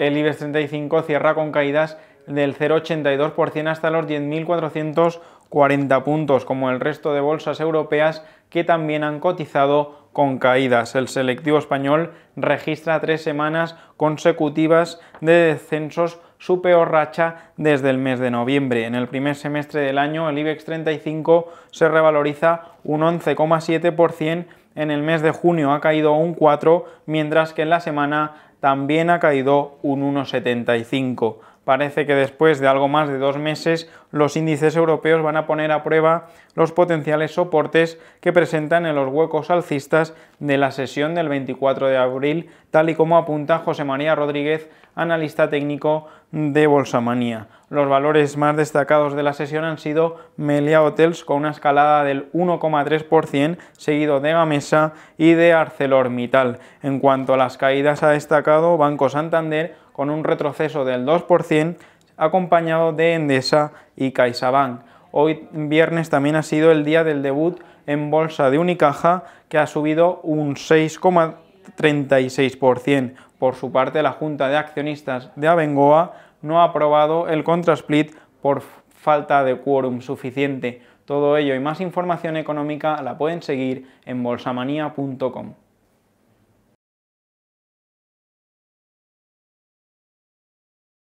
El IBEX 35 cierra con caídas del 0,82% hasta los 10.440 puntos, como el resto de bolsas europeas que también han cotizado con caídas. El selectivo español registra tres semanas consecutivas de descensos su peor racha desde el mes de noviembre. En el primer semestre del año, el IBEX 35 se revaloriza un 11,7% en el mes de junio ha caído un 4, mientras que en la semana también ha caído un 1,75. Parece que después de algo más de dos meses los índices europeos van a poner a prueba los potenciales soportes que presentan en los huecos alcistas de la sesión del 24 de abril, tal y como apunta José María Rodríguez, analista técnico de Manía. Los valores más destacados de la sesión han sido Melia Hotels con una escalada del 1,3%, seguido de Gamesa y de ArcelorMittal. En cuanto a las caídas ha destacado Banco Santander con un retroceso del 2%, acompañado de Endesa y CaixaBank. Hoy viernes también ha sido el día del debut en bolsa de Unicaja, que ha subido un 6,36%. Por su parte, la Junta de Accionistas de Abengoa no ha aprobado el contrasplit por falta de quórum suficiente. Todo ello y más información económica la pueden seguir en bolsamanía.com.